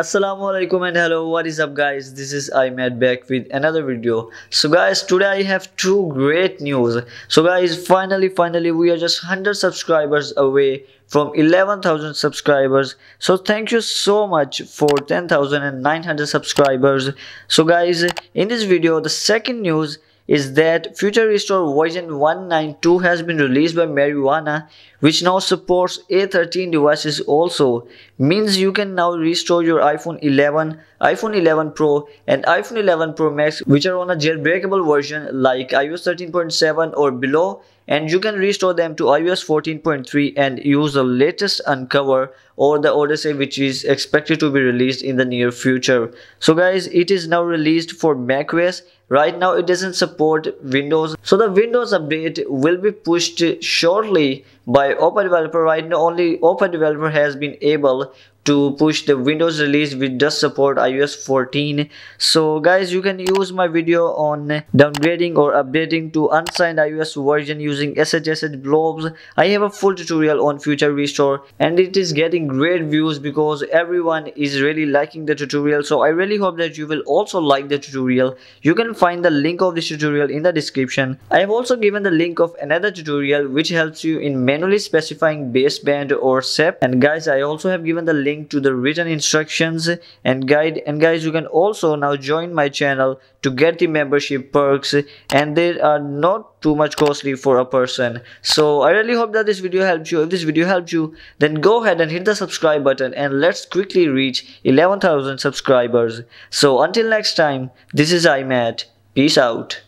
Assalamualaikum and hello what is up guys this is I'mad back with another video so guys today I have two great news so guys finally finally we are just 100 subscribers away from 11,000 subscribers so thank you so much for 10,900 subscribers so guys in this video the second news is that future restore version 192 has been released by Marijuana which now supports A13 devices also means you can now restore your iPhone 11, iPhone 11 Pro and iPhone 11 Pro Max which are on a jailbreakable version like iOS 13.7 or below and you can restore them to iOS 14.3 and use the latest uncover or the Odyssey which is expected to be released in the near future. So guys it is now released for macOS right now it doesn't support windows so the windows update will be pushed shortly by open developer right now only open developer has been able to push the Windows release which does support iOS 14. So guys, you can use my video on downgrading or updating to unsigned iOS version using SHSH blobs. I have a full tutorial on future restore and it is getting great views because everyone is really liking the tutorial. So I really hope that you will also like the tutorial. You can find the link of this tutorial in the description. I have also given the link of another tutorial which helps you in manually specifying baseband or SEP. And guys, I also have given the link link to the written instructions and guide and guys you can also now join my channel to get the membership perks and they are not too much costly for a person so i really hope that this video helped you if this video helped you then go ahead and hit the subscribe button and let's quickly reach 11000 subscribers so until next time this is imat peace out